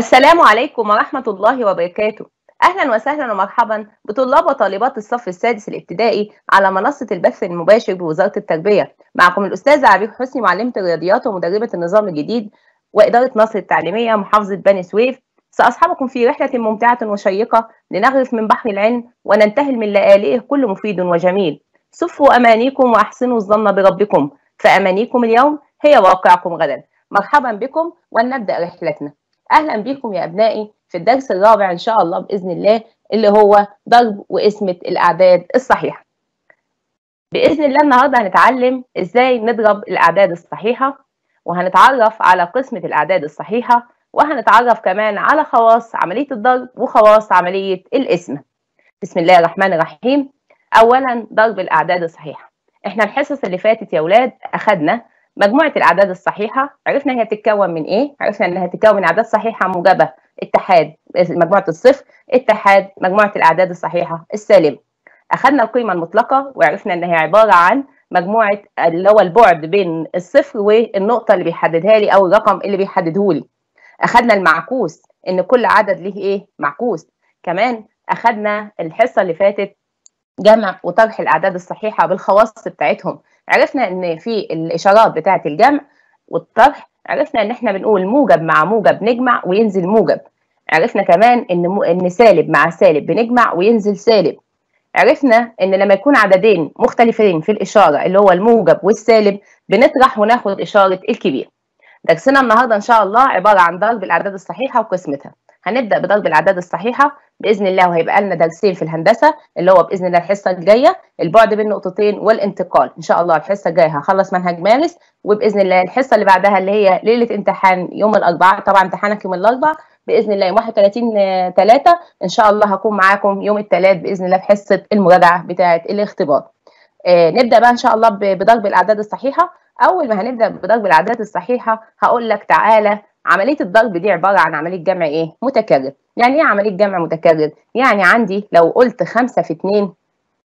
السلام عليكم ورحمة الله وبركاته أهلا وسهلا ومرحبا بطلاب وطالبات الصف السادس الابتدائي على منصة البث المباشر بوزارة التربية معكم الأستاذة عبير حسني معلمة الرياضيات ومدربة النظام الجديد وإدارة نصر التعليمية محافظة بني سويف سأصحبكم في رحلة ممتعة وشيقة لنغرف من بحر العلم وننتهل من لآلئه كل مفيد وجميل صفوا أمانيكم وأحسنوا الظن بربكم فأمانيكم اليوم هي واقعكم غدا مرحبا بكم ولنبدأ رحلتنا اهلا بكم يا ابنائي في الدرس الرابع ان شاء الله باذن الله اللي هو ضرب وقسمه الاعداد الصحيحه باذن الله النهارده هنتعلم ازاي نضرب الاعداد الصحيحه وهنتعرف على قسمه الاعداد الصحيحه وهنتعرف كمان على خواص عمليه الضرب وخواص عمليه القسمه بسم الله الرحمن الرحيم اولا ضرب الاعداد الصحيحه احنا الحصص اللي فاتت يا اولاد اخذنا مجموعه الاعداد الصحيحه عرفنا هي بتتكون من ايه عرفنا انها بتتكون من اعداد صحيحه موجبه اتحاد مجموعه الصفر اتحاد مجموعه الاعداد الصحيحه السالبه اخذنا القيمه المطلقه وعرفنا ان هي عباره عن مجموعه اللي هو البعد بين الصفر والنقطه اللي بيحددها لي او الرقم اللي بيحدده لي اخذنا المعكوس ان كل عدد ليه ايه معكوس كمان اخذنا الحصه اللي فاتت جمع وطرح الاعداد الصحيحه بالخواص بتاعتهم عرفنا ان في الاشارات بتاعه الجمع والطرح عرفنا ان احنا بنقول موجب مع موجب نجمع وينزل موجب عرفنا كمان ان مو... ان سالب مع سالب بنجمع وينزل سالب عرفنا ان لما يكون عددين مختلفين في الاشاره اللي هو الموجب والسالب بنطرح وناخد اشاره الكبير درسنا النهارده ان شاء الله عباره عن ضرب الاعداد الصحيحه وقسمتها هنبدا بضرب الاعداد الصحيحه باذن الله وهيبقى لنا درسين في الهندسه اللي هو باذن الله الحصه الجايه البعد بين نقطتين والانتقال ان شاء الله الحصه الجايه هخلص منهج مارس وباذن الله الحصه اللي بعدها اللي هي ليله امتحان يوم الاربعاء طبعا امتحانك يوم الاربعاء باذن الله يوم 31 3 آه، ان شاء الله هكون معاكم يوم الثلاث باذن الله في حصه المراجعه بتاعه الاختبار آه نبدا بقى ان شاء الله بضرب الاعداد الصحيحه اول ما هنبدا بضرب الاعداد الصحيحه هقول لك تعالى عمليه الضرب دي عباره عن عمليه جمع ايه متكرر يعني ايه عمليه جمع متكرر يعني عندي لو قلت 5 في 2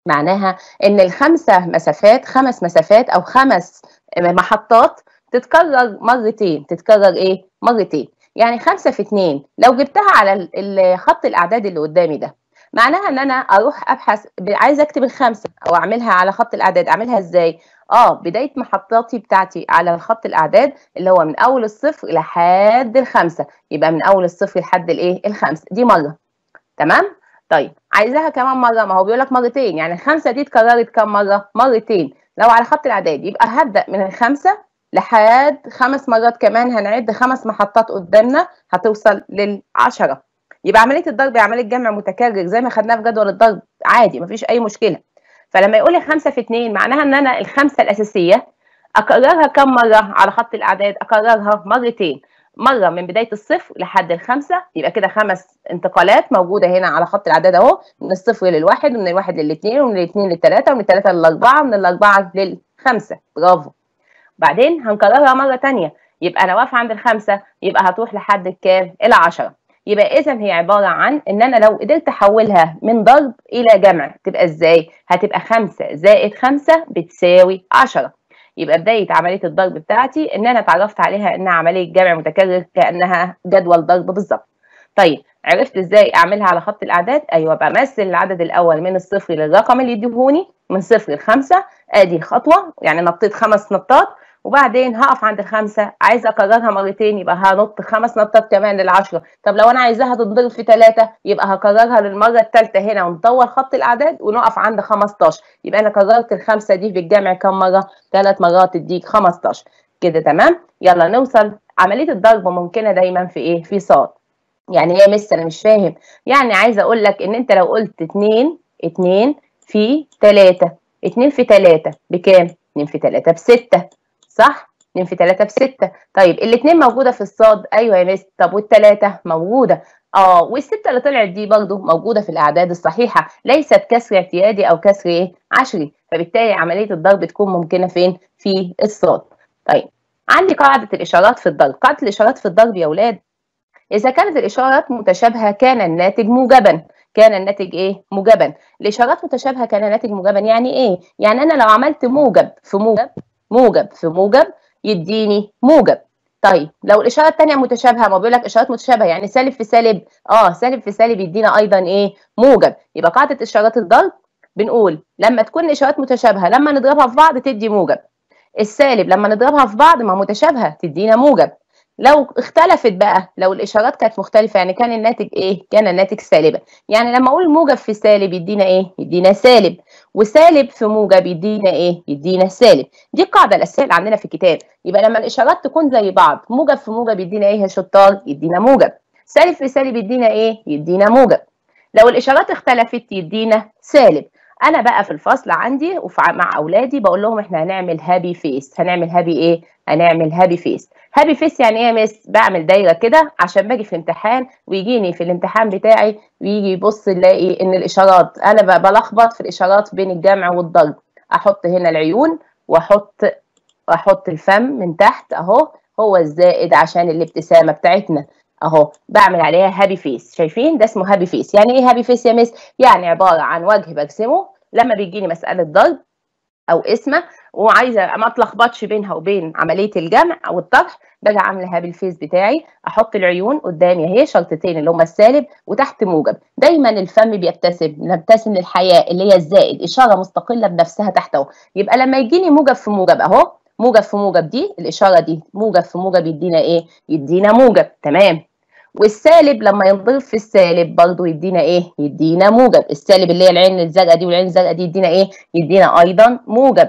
معناها ان الخمسه مسافات خمس مسافات او خمس محطات تتكرر مرتين تتكرر ايه مرتين يعني 5 في 2 لو جبتها على خط الاعداد اللي قدامي ده معناها ان انا اروح ابحث عايزه اكتب الخمسه او اعملها على خط الاعداد اعملها ازاي اه بدايه محطاتي بتاعتي على خط الاعداد اللي هو من اول الصفر لحد الخمسه يبقى من اول الصفر لحد الايه الخمسه دي مره تمام طيب عايزاها كمان مره ما هو بيقول لك مرتين يعني الخمسه دي اتكررت كم مره مرتين لو على خط الاعداد يبقى هبدا من الخمسه لحد خمس مرات كمان هنعد خمس محطات قدامنا هتوصل للعشره يبقى عمليه الضرب عمليه جمع متكرر زي ما خدناها في جدول الضرب عادي مفيش اي مشكله فلما يقول لي خمسه في 2 معناها ان انا الخمسه الاساسيه اكررها كم مره على خط الاعداد اكررها مرتين مره من بدايه الصفر لحد الخمسه يبقى كده خمس انتقالات موجوده هنا على خط الاعداد اهو من الصفر للواحد ومن الواحد للاثنين ومن الاثنين للثلاثه ومن الثلاثه للاربعه ومن الاربعه للخمسه برافو بعدين هنكررها مره ثانيه يبقى انا واقفه عند الخمسه يبقى هتروح لحد الكام؟ العشره يبقى اذا هي عباره عن ان انا لو قدرت احولها من ضرب الى جمع تبقى ازاي؟ هتبقى 5 زائد 5 بتساوي 10 يبقى بدايه عمليه الضرب بتاعتي ان انا اتعرفت عليها انها عمليه جمع متكرر كانها جدول ضرب بالظبط. طيب عرفت ازاي اعملها على خط الاعداد؟ ايوه بمثل العدد الاول من الصفر للرقم اللي يديهوني من صفر لخمسه ادي خطوه يعني نطيت خمس نطات وبعدين هقف عند الخمسه عايز اكررها مرتين يبقى هنط خمس نطات كمان للعشره طب لو انا عايزاها تنضرب في ثلاثه يبقى هكررها للمره الثالثه هنا ونطور خط الاعداد ونقف عند 15 يبقى انا كررت الخمسه دي بالجمع كم مره ثلاث مرات تديك 15 كده تمام يلا نوصل عمليه الضرب ممكنه دايما في ايه في ص يعني ايه يا مس انا مش فاهم يعني عايزه اقول لك ان انت لو قلت 2 2 في 3 2 في 3 بكام 2 في 3 ب 6 صح؟ 2 في 3 في 6 طيب الاثنين موجودة في الصاد أيوة يا مس طب والثلاثه موجودة اه والستة اللي طلعت دي برضه موجودة في الأعداد الصحيحة ليست كسر اعتيادي أو كسر إيه؟ عشري فبالتالي عملية الضرب تكون ممكنة فين؟ في الصاد طيب عندي قاعدة الإشارات في الضرب قاعدة الإشارات في الضرب يا ولاد إذا كانت الإشارات متشابهة كان الناتج موجبا كان الناتج ايه؟ موجبا. الاشارات متشابهه كان الناتج موجبا يعني ايه؟ يعني انا لو عملت موجب في موجب موجب في موجب يديني موجب طيب لو الاشاره الثانيه متشابهه ما بيقول لك اشارات متشابهه يعني سالب في سالب اه سالب في سالب يدينا ايضا ايه موجب يبقى قاعده اشارات الضرب بنقول لما تكون اشارات متشابهه لما نضربها في بعض تدي موجب السالب لما نضربها في بعض ما متشابهه تدينا موجب لو اختلفت بقى لو الاشارات كانت مختلفه يعني كان الناتج ايه كان الناتج سالبا يعني لما اقول موجب في سالب يدينا ايه يدينا سالب وسالب في موجب يدينا ايه؟ يدينا سالب. دي القاعده الاساسيه اللي عندنا في الكتاب، يبقى لما الاشارات تكون زي بعض، موجب في موجب يدينا ايه يا شطار؟ يدينا موجب، سالب في سالب يدينا ايه؟ يدينا موجب. لو الاشارات اختلفت يدينا سالب، انا بقى في الفصل عندي ومع اولادي بقول لهم احنا هنعمل هابي فيس هنعمل هابي ايه هنعمل هابي فيس هابي فيس يعني ايه يا مس بعمل دايره كده عشان باجي في امتحان ويجيني في الامتحان بتاعي ويجي يبص يلاقي ان الاشارات انا بلخبط في الاشارات بين الجمع والضرب احط هنا العيون واحط احط الفم من تحت اهو هو الزائد عشان الابتسامه بتاعتنا اهو بعمل عليها هابي فيس شايفين ده اسمه هابي فيس يعني ايه هابي فيس يا مس يعني عباره عن وجه برسمه لما بيجيني مساله ضرب او اسمه وعايزه ما اتلخبطش بينها وبين عمليه الجمع او الطرح باجي عامله هابي الفيس بتاعي احط العيون قدامي اهي شرطتين اللي هما السالب وتحت موجب دايما الفم بيبتسم نبتسم للحياه اللي هي الزائد اشاره مستقله بنفسها تحت اهو يبقى لما يجيني موجب في موجب اهو موجب في موجب دي الإشارة دي موجب في موجب يدينا إيه؟ يدينا موجب تمام والسالب لما ينضرب في السالب برضه يدينا ايه؟ يدينا موجب، السالب اللي هي العين الزرقاء دي والعين الزرقاء دي يدينا ايه؟ يدينا ايضا موجب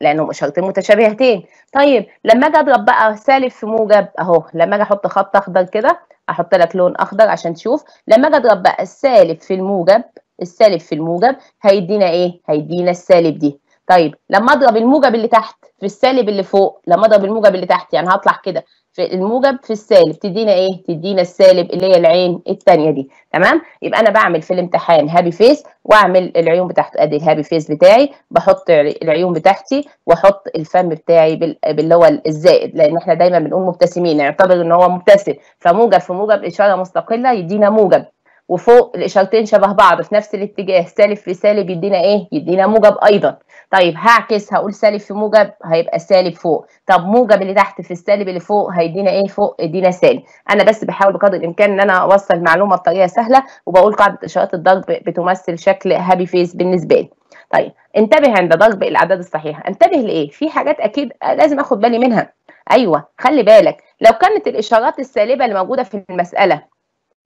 لانهم اشارتين متشابهتين. طيب لما اجي اضرب بقى سالب في موجب اهو، لما اجي احط خط اخضر كده احط لك لون اخضر عشان تشوف، لما اجي اضرب بقى السالب في الموجب السالب في الموجب هيدينا ايه؟ هيدينا السالب دي، طيب لما اضرب الموجب اللي تحت في السالب اللي فوق لما اضرب الموجب اللي تحت يعني هطلع كده في الموجب في السالب تدينا ايه تدينا السالب اللي هي العين الثانيه دي تمام يبقى انا بعمل في الامتحان هابي فيس واعمل العيون بتاعته ادي الهابي فيس بتاعي بحط العيون بتاعتي واحط الفم بتاعي باللي هو الزائد لان احنا دايما بنقول مبتسمين نعتبر ان هو مبتسم فموجب في موجب اشاره مستقله يدينا موجب وفوق الاشارتين شبه بعض في نفس الاتجاه سالب في سالب يدينا ايه يدينا موجب ايضا طيب هعكس هقول سالب في موجب هيبقى سالب فوق طب موجب اللي تحت في السالب اللي فوق هيدينا ايه فوق يدينا سالب انا بس بحاول بقدر الامكان ان انا اوصل معلومه بطريقه سهله وبقول قاعده اشارات الضرب بتمثل شكل هابي فيس بالنسبه لي طيب انتبه عند ضرب الاعداد الصحيحه انتبه لايه في حاجات اكيد لازم اخد بالي منها ايوه خلي بالك لو كانت الاشارات السالبه اللي موجوده في المساله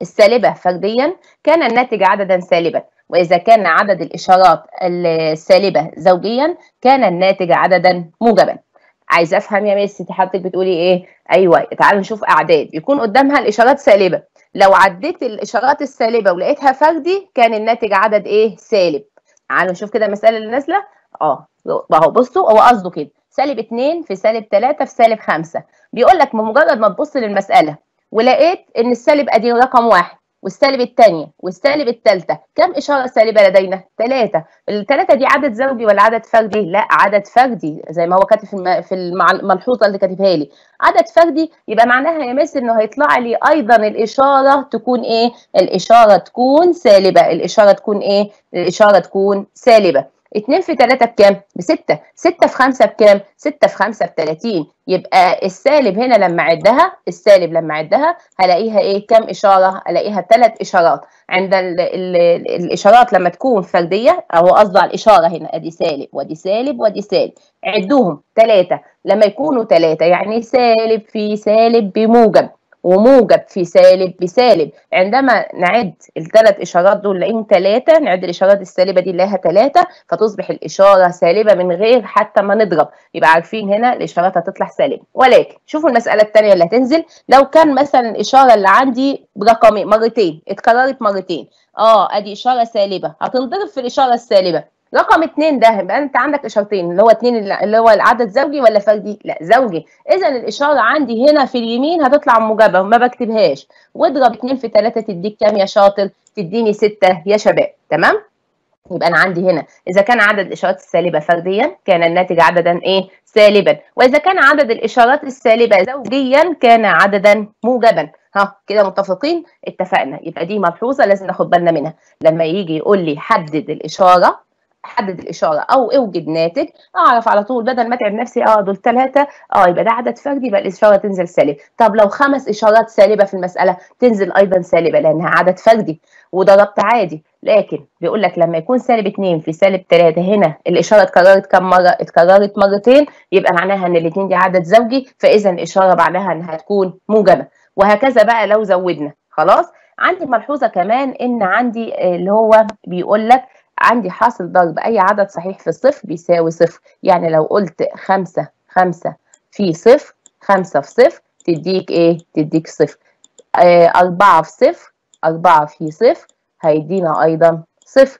السالبة فرديا كان الناتج عددا سالبا وإذا كان عدد الإشارات السالبة زوجيا كان الناتج عددا موجبا عايزه افهم يا ميس حضرتك بتقولي ايه ايوه تعالوا نشوف اعداد يكون قدامها الاشارات سالبه لو عديت الاشارات السالبه ولقيتها فردي كان الناتج عدد ايه سالب تعالوا نشوف كده المساله اللي نازله اه بهو بصوا هو قصده كده سالب 2 في سالب 3 في سالب 5 بيقول لك بمجرد ما تبص للمساله ولقيت ان السالب ادي رقم واحد والسالب الثانيه والسالب الثالثه كم اشاره سالبه لدينا ثلاثه الثلاثه دي عدد زوجي ولا عدد فردي لا عدد فردي زي ما هو كاتب في في الملحوظه اللي كاتبها لي عدد فردي يبقى معناها يا مس انه هيطلع لي ايضا الاشاره تكون ايه الاشاره تكون سالبه الاشاره تكون ايه الاشاره تكون سالبه 2 في 3 بكام؟ ب 6 6 في 5 بكام؟ 6 في 5 ب 30 يبقى السالب هنا لما اعدها السالب لما اعدها هلاقيها ايه كام اشاره؟ الاقيها ثلاث اشارات عند الـ الـ الاشارات لما تكون فرديه او قصدي على الاشاره هنا ادي سالب وادي سالب وادي سالب عدوهم ثلاثه لما يكونوا ثلاثه يعني سالب في سالب بموجب وموجب في سالب بسالب عندما نعد الثلاث اشارات دول لان ثلاثه نعد الاشارات السالبه دي لها ثلاثه فتصبح الاشاره سالبه من غير حتى ما نضرب يبقى عارفين هنا الاشارات هتطلع سالبه ولكن شوفوا المساله الثانيه اللي هتنزل لو كان مثلا الاشاره اللي عندي برقمين مرتين اتكررت مرتين اه ادي اشاره سالبه هتنضرب في الاشاره السالبه رقم اثنين ده يبقى انت عندك اشارتين اللي هو اثنين اللي هو العدد زوجي ولا فردي؟ لا زوجي، اذا الاشاره عندي هنا في اليمين هتطلع موجبه ما بكتبهاش، واضرب اثنين في ثلاثه تديك كام يا شاطر؟ تديني سته يا شباب، تمام؟ يبقى انا عندي هنا اذا كان عدد الاشارات السالبه فرديا كان الناتج عددا ايه سالبا واذا كان عدد الاشارات السالبه زوجيا كان عددا موجبا ها كده متفقين اتفقنا يبقى دي ملحوظه لازم ناخد بالنا منها لما يجي يقول لي حدد الاشاره حدد الاشاره او اوجد ناتج اعرف على طول بدل ما اتعب نفسي اه دول ثلاثه اه يبقى ده عدد فردي يبقى الاشاره تنزل سالب طب لو خمس اشارات سالبه في المساله تنزل ايضا سالبه لانها عدد فردي وضربت عادي لكن بيقول لك لما يكون سالب 2 في سالب 3 هنا الاشاره اتكررت كم مره؟ اتكررت مرتين يبقى معناها ان الاثنين دي عدد زوجي فاذا الاشاره معناها انها تكون موجبه وهكذا بقى لو زودنا خلاص؟ عندي ملحوظه كمان ان عندي اللي هو بيقول لك عندي حاصل ضرب أي عدد صحيح في الصفر بيساوي صفر يعني لو قلت خمسة خمسة في صفر خمسة في صفر تديك إيه؟ تديك صفر آه، أربعة في صفر أربعة في صفر هيدينا أيضا صفر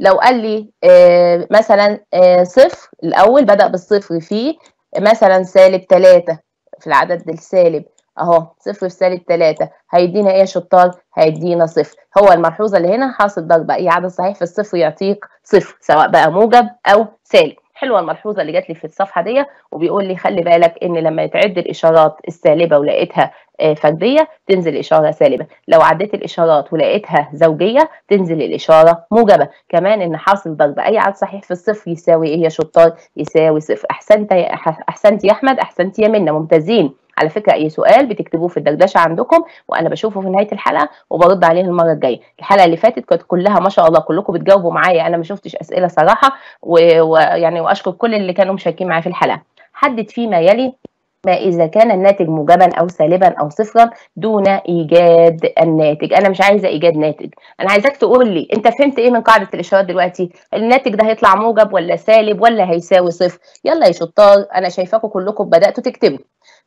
لو قال لي آه، مثلا آه، صفر الأول بدأ بالصفر فيه مثلا سالب تلاتة في العدد السالب اهو صفر في سالب 3 هيدينا ايه يا شطار هيدينا صفر هو الملحوظه اللي هنا حاصل ضرب اي عدد صحيح في الصفر يعطيك صفر سواء بقى موجب او سالب حلوه الملحوظه اللي جات لي في الصفحه دي وبيقول لي خلي بالك ان لما يتعد الاشارات السالبه ولقيتها آه، فرديه تنزل اشاره سالبه لو عديت الاشارات ولقيتها زوجيه تنزل الاشاره موجبه كمان ان حاصل ضرب اي عدد صحيح في الصفر يساوي ايه يا شطار يساوي صفر احسنت يا احسنت يا احمد احسنت يا منى ممتازين على فكره اي سؤال بتكتبوه في الدردشه عندكم وانا بشوفه في نهايه الحلقه وبرد عليه المره الجايه الحلقه اللي فاتت كانت كلها ما شاء الله كلكم بتجاوبوا معايا انا ما شفتش اسئله صراحه ويعني واشكر كل اللي كانوا مشاركين معايا في الحلقه حدد فيما يلي ما إذا كان الناتج موجبا أو سالبا أو صفرا دون إيجاد الناتج، أنا مش عايزة إيجاد ناتج، أنا عايزاك تقول لي أنت فهمت إيه من قاعدة الإشارات دلوقتي؟ الناتج ده هيطلع موجب ولا سالب ولا هيساوي صفر؟ يلا يا شطار أنا شايفاكم كلكم بدأتوا تكتبوا،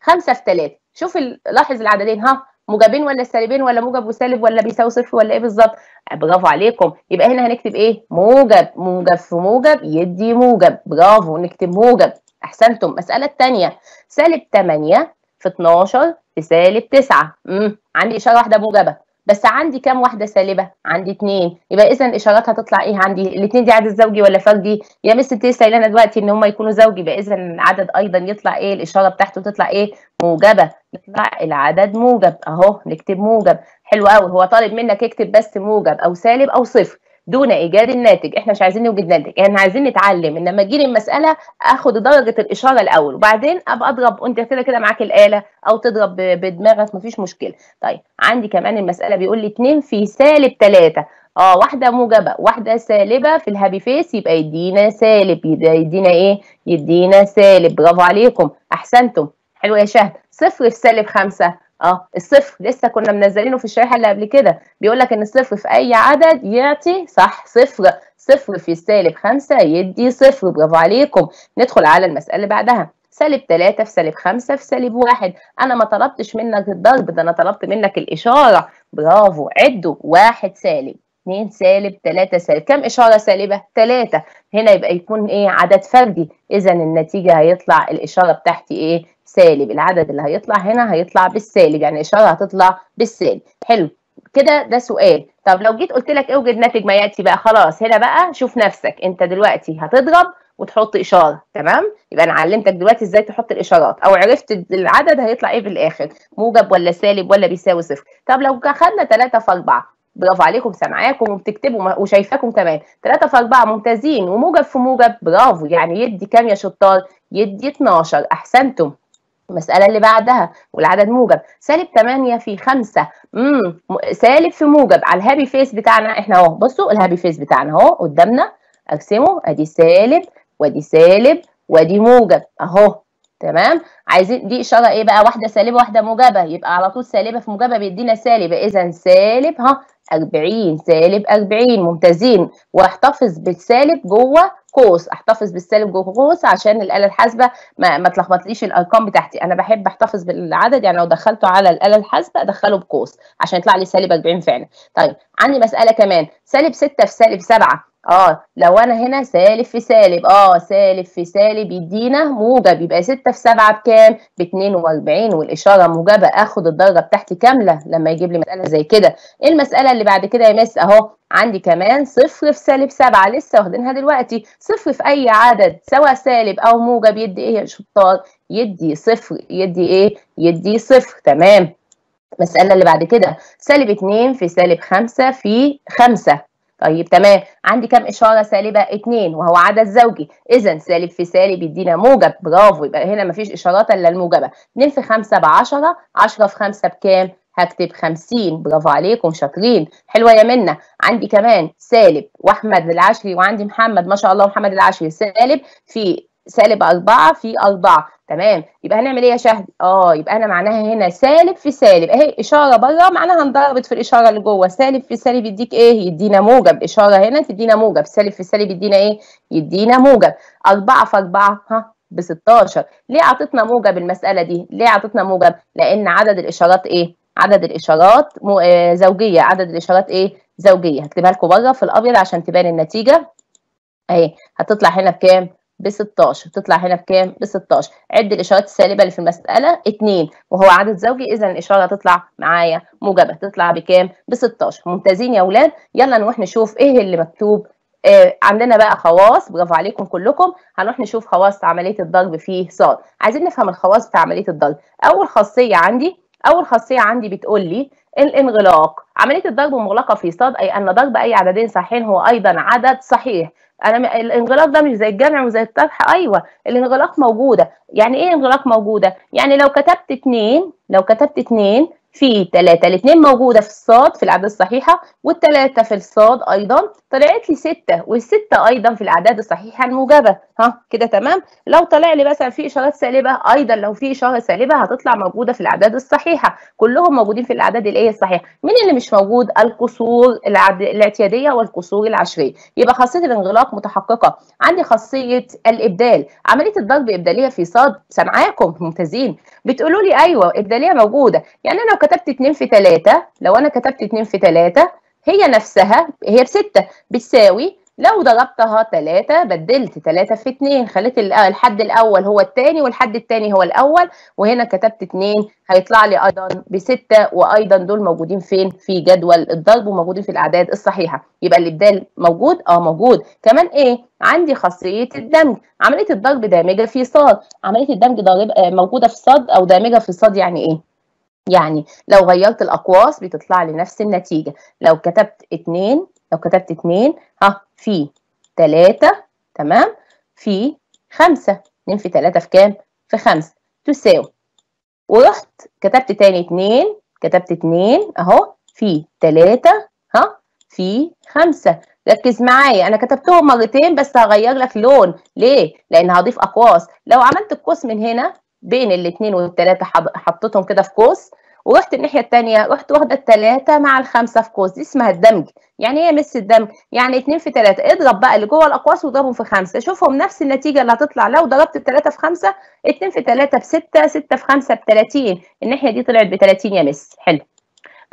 5 في 3 شوف لاحظ العددين ها موجبين ولا سالبين ولا موجب وسالب ولا بيساوي صفر ولا ايه بالظبط برافو عليكم يبقى هنا هنكتب ايه موجب موجب في موجب يدي موجب برافو نكتب موجب احسنتم المساله الثانيه سالب 8 في 12 في سالب 9 امم عندي اشاره واحده موجبه بس عندي كام واحده سالبه عندي اتنين يبقى اذا اشاراتها هتطلع ايه عندي الاتنين دي عدد زوجي ولا فردي يا مس انت سايلانا دلوقتي ان هم يكونوا زوجي يبقى اذا العدد ايضا يطلع ايه الاشاره بتاعته تطلع ايه موجبه يطلع العدد موجب اهو نكتب موجب حلو قوي هو طالب منك اكتب بس موجب او سالب او صفر دون ايجاد الناتج احنا مش عايزين نوجد ناتج احنا يعني عايزين نتعلم ان لما تجيلي المساله اخد درجه الاشاره الاول وبعدين ابقى اضرب وانت كده كده معاك الاله او تضرب بدماغك مفيش مشكله طيب عندي كمان المساله بيقول لي 2 في سالب 3 اه واحده موجبه واحده سالبه في الهابي فيس يبقى يدينا سالب يدينا ايه يدينا سالب برافو عليكم احسنتم حلو يا شهد صفر في سالب 5 اه الصفر لسه كنا منزلينه في الشريحه اللي قبل كده بيقول لك ان الصفر في اي عدد يعطي صح صفر صفر في سالب خمسه يدي صفر برافو عليكم ندخل على المساله اللي بعدها سالب 3 في سالب 5 في سالب 1 انا ما طلبتش منك الضرب ده انا طلبت منك الاشاره برافو عدوا واحد سالب 2 سالب 3 سالب كم إشارة سالبة؟ 3 هنا يبقى يكون إيه عدد فردي إذا النتيجة هيطلع الإشارة بتاعتي إيه؟ سالب العدد اللي هيطلع هنا هيطلع بالسالب يعني الإشارة هتطلع بالسالب حلو كده ده سؤال طب لو جيت قلت لك اوجد ناتج ما ياتي بقى خلاص هنا بقى شوف نفسك انت دلوقتي هتضرب وتحط اشاره تمام يبقى انا علمتك دلوقتي ازاي تحط الاشارات او عرفت العدد هيطلع ايه في الاخر موجب ولا سالب ولا بيساوي صفر طب لو خدنا 3 في 4 برافو عليكم سامعاكم وبتكتبوا وشايفاكم كمان ثلاثة في أربعة ممتازين وموجب في موجب برافو يعني يدي كام يا شطار يدي 12 أحسنتم المسألة اللي بعدها والعدد موجب سالب 8 في 5 امم سالب في موجب على الهابي فيس بتاعنا احنا اهو بصوا الهابي فيس بتاعنا اهو قدامنا ارسمه ادي سالب وادي سالب وادي موجب اهو تمام عايزين دي اشاره ايه بقى واحده سالبه واحده موجبه يبقى على طول سالبه في موجبه بيدينا سالبه اذا سالب ها 40 سالب 40 ممتازين واحتفظ بالسالب جوه قوس احتفظ بالسالب جوه قوس عشان الاله الحاسبه ما, ما تلخبطليش الارقام بتاعتي انا بحب احتفظ بالعدد يعني لو دخلته على الاله الحاسبه ادخله بقوس عشان يطلع لي سالب 40 فعلا طيب عندي مساله كمان سالب 6 في سالب 7 اه لو انا هنا سالب في سالب اه سالب في سالب يدينا موجب يبقى 6 في 7 بكام؟ ب 42 والاشاره موجبه اخد الدرجه بتاعتي كامله لما يجيب لي مساله زي كده إيه المساله اللي بعد كده يا مس اهو عندي كمان صفر في سالب 7 لسه واخدينها دلوقتي صفر في اي عدد سواء سالب او موجب يدي ايه يا شطار؟ يدي صفر يدي ايه؟ يدي صفر تمام المساله اللي بعد كده سالب 2 في سالب 5 في 5 طيب تمام عندي كام اشاره سالبه اتنين وهو عدد زوجي اذا سالب في سالب يدينا موجب برافو يبقى هنا مفيش اشارات الا الموجبه 2 في 5 ب 10 10 في 5 بكام هكتب 50 برافو عليكم شاطرين حلوه يا منه، عندي كمان سالب واحمد العشري وعندي محمد ما شاء الله محمد العشري سالب في سالب أربعة في أربعة تمام يبقى هنعمل ايه يا شهد اه يبقى انا معناها هنا سالب في سالب اهي اشاره بره معناها انضربت في الاشاره اللي جوه سالب في سالب يديك ايه يدينا موجب اشاره هنا تدينا موجب سالب في سالب يدينا ايه يدينا موجب 4 في 4 ها ب 16 ليه عطتنا موجب المساله دي ليه عطتنا موجب لان عدد الاشارات ايه عدد الاشارات مو... آه زوجيه عدد الاشارات ايه زوجيه هكتبها لكم بره في الابيض عشان تبان النتيجه اهي هتطلع هنا بكام ب 16 تطلع هنا بكام؟ ب 16 عد الاشارات السالبه اللي في المساله 2 وهو عدد زوجي اذا الاشاره هتطلع معايا موجبه تطلع بكام؟ ب 16 ممتازين يا اولاد يلا نروح نشوف ايه اللي مكتوب آه عندنا بقى خواص برافو عليكم كلكم هنروح نشوف خواص عمليه الضرب في ص عايزين نفهم الخواص بتاع عمليه الضرب اول خاصيه عندي اول خاصيه عندي بتقول لي الانغلاق عمليه الضرب مغلقه في ص اي ان ضرب اي عددين صحيحين هو ايضا عدد صحيح انا الانغلاق ده مش زي الجمع وزي الطرح ايوه الانغلاق موجوده يعني ايه انغلاق موجوده يعني لو كتبت اتنين لو كتبت اتنين في ثلاثة الاثنين موجودة في الصاد في الأعداد الصحيحة والثلاثة في الصاد أيضا طلعت لي ستة والستة أيضا في الأعداد الصحيحة الموجبة ها كده تمام لو طلع لي مثلا في إشارات سالبة أيضا لو في إشارة سالبة هتطلع موجودة في الأعداد الصحيحة كلهم موجودين في الأعداد الإيه الصحيحة مين اللي مش موجود القصور العد... الاعتيادية والقصور العشرية يبقى خاصية الانغلاق متحققة عندي خاصية الإبدال عملية الضرب إبدالية في صاد سامعاكم ممتازين بتقولوا لي أيوه إبدالية موجودة يعني أنا لو كتبت 2 في 3 لو انا كتبت 2 في 3 هي نفسها هي ب 6 بتساوي لو ضربتها 3 بدلت 3 في 2 خليت آه، الحد الاول هو الثاني والحد الثاني هو الاول وهنا كتبت 2 هيطلع لي ايضا ب 6 وايضا دول موجودين فين في جدول الضرب وموجودين في الاعداد الصحيحه يبقى الابدال موجود اه موجود كمان ايه عندي خاصيه الدمج عمليه الضرب دامجه في صاد عمليه الدمج ضارب آه، موجوده في صاد او دامجه في صاد يعني ايه يعني لو غيرت الأقواس بتطلع لي نفس النتيجة لو كتبت اتنين لو كتبت اتنين ها في تلاتة تمام في خمسة اتنين في تلاتة في كام؟ في خمسة تساوي ورحت كتبت تاني اتنين كتبت اتنين اهو في تلاتة ها في خمسة ركز معايا انا كتبتهم مرتين بس هغير لك لون ليه؟ لان هضيف اقواس لو عملت القوس من هنا بين الاثنين والثلاثة حطيتهم كده في قوس ورحت الناحية التانية رحت واخدة الثلاثة مع الخمسة في قوس دي اسمها الدمج يعني ايه مس الدمج؟ يعني اثنين في ثلاثة اضرب بقى اللي جوه الأقواس واضربهم في خمسة شوفهم نفس النتيجة اللي هتطلع لو ضربت الثلاثة في خمسة اثنين في ثلاثة بستة ستة في خمسة بثلاثين الناحية دي طلعت بثلاثين يا مس حلو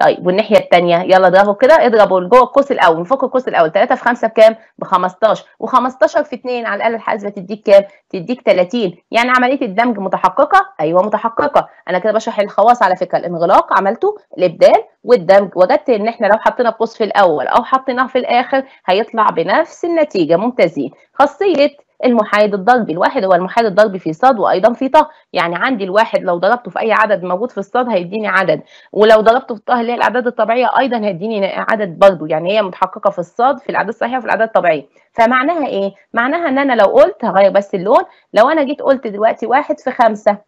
طيب والناحيه الثانيه يلا اضربوا كده اضربوا جوه القوس الاول نفك القوس الاول 3 في 5 بكام؟ ب 15 و15 في 2 على الاله الحاسبه تديك كام؟ تديك 30 يعني عمليه الدمج متحققه؟ ايوه متحققه انا كده بشرح الخواص على فكره الانغلاق عملته الابدال والدمج وجدت ان احنا لو حطينا القوس في الاول او حطيناه في الاخر هيطلع بنفس النتيجه ممتازين خاصيه المحايد الضلبي الواحد هو المحايد الضلبي في صاد وايضا في طه يعني عندي الواحد لو ضربته في اي عدد موجود في الصاد هيديني عدد ولو ضربته في طه اللي هي الاعداد الطبيعيه ايضا هيديني عدد برضه يعني هي متحققه في الصاد في الاعداد الصحيحه وفي الاعداد الطبيعيه فمعناها ايه معناها ان انا لو قلت هغير بس اللون لو انا جيت قلت دلوقتي واحد في خمسة